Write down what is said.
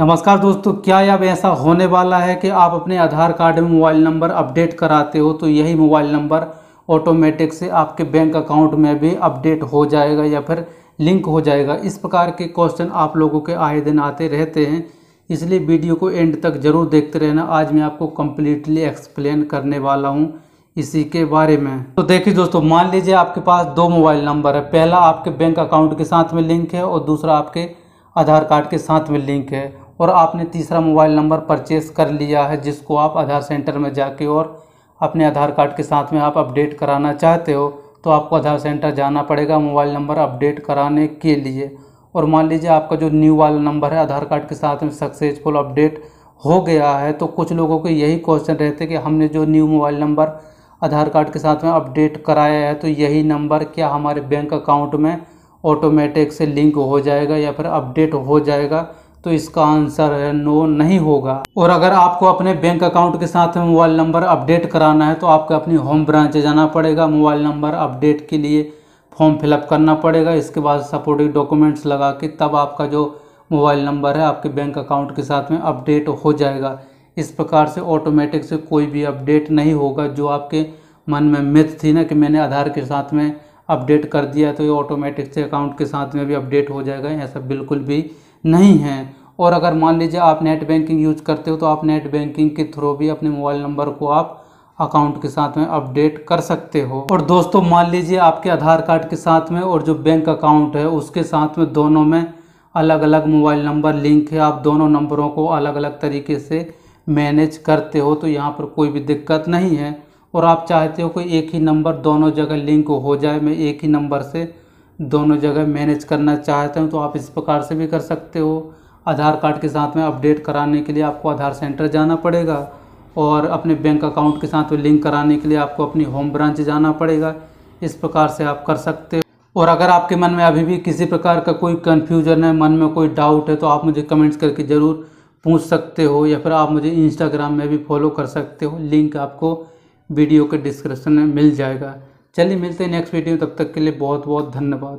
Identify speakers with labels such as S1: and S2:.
S1: नमस्कार दोस्तों क्या अब ऐसा होने वाला है कि आप अपने आधार कार्ड में मोबाइल नंबर अपडेट कराते हो तो यही मोबाइल नंबर ऑटोमेटिक से आपके बैंक अकाउंट में भी अपडेट हो जाएगा या फिर लिंक हो जाएगा इस प्रकार के क्वेश्चन आप लोगों के आए दिन आते रहते हैं इसलिए वीडियो को एंड तक ज़रूर देखते रहना आज मैं आपको कम्प्लीटली एक्सप्लेन करने वाला हूँ इसी के बारे में तो देखिए दोस्तों मान लीजिए आपके पास दो मोबाइल नंबर है पहला आपके बैंक अकाउंट के साथ में लिंक है और दूसरा आपके आधार कार्ड के साथ में लिंक है और आपने तीसरा मोबाइल नंबर परचेस कर लिया है जिसको आप आधार सेंटर में जाके और अपने आधार कार्ड के साथ में आप अपडेट कराना चाहते हो तो आपको आधार सेंटर जाना पड़ेगा मोबाइल नंबर अपडेट कराने के लिए और मान लीजिए आपका जो न्यू वाला नंबर है आधार कार्ड के साथ में सक्सेसफुल अपडेट हो गया है तो कुछ लोगों के यही क्वेश्चन रहते कि हमने जो new mobile number Aadhaar card के साथ में अपडेट कराया है तो यही नंबर क्या हमारे बैंक अकाउंट में ऑटोमेटिक से लिंक हो जाएगा या फिर अपडेट हो जाएगा तो इसका आंसर है नो नहीं होगा और अगर आपको अपने बैंक अकाउंट के साथ मोबाइल नंबर अपडेट कराना है तो आपको अपनी होम ब्रांच जाना पड़ेगा मोबाइल नंबर अपडेट के लिए फॉर्म फिलअप करना पड़ेगा इसके बाद सपोर्टिंग डॉक्यूमेंट्स लगा के तब आपका जो मोबाइल नंबर है आपके बैंक अकाउंट के साथ में अपडेट हो जाएगा इस प्रकार से ऑटोमेटिक से कोई भी अपडेट नहीं होगा जो आपके मन में मिथ थी ना कि मैंने आधार के साथ में अपडेट कर दिया तो ये ऑटोमेटिक से अकाउंट के साथ में भी अपडेट हो जाएगा ऐसा बिल्कुल भी नहीं है और अगर मान लीजिए आप नेट बैंकिंग यूज करते हो तो आप नेट बैंकिंग के थ्रू भी अपने मोबाइल नंबर को आप अकाउंट के साथ में अपडेट कर सकते हो और दोस्तों मान लीजिए आपके आधार कार्ड के साथ में और जो बैंक अकाउंट है उसके साथ में दोनों में अलग अलग मोबाइल नंबर लिंक है आप दोनों नंबरों को अलग अलग तरीके से मैनेज करते हो तो यहाँ पर कोई भी दिक्कत नहीं है और आप चाहते हो कि एक ही नंबर दोनों जगह लिंक हो जाए मैं एक ही नंबर से दोनों जगह मैनेज करना चाहते हूँ तो आप इस प्रकार से भी कर सकते हो आधार कार्ड के साथ में अपडेट कराने के लिए आपको आधार सेंटर जाना पड़ेगा और अपने बैंक अकाउंट के साथ में लिंक कराने के लिए आपको अपनी होम ब्रांच जाना पड़ेगा इस प्रकार से आप कर सकते हो और अगर आपके मन में अभी भी किसी प्रकार का कोई कन्फ्यूजन है मन में कोई डाउट है तो आप मुझे कमेंट्स करके ज़रूर पूछ सकते हो या फिर आप मुझे इंस्टाग्राम में भी फॉलो कर सकते हो लिंक आपको वीडियो के डिस्क्रिप्शन में मिल जाएगा चलिए मिलते हैं नेक्स्ट वीडियो तब तक के लिए बहुत बहुत धन्यवाद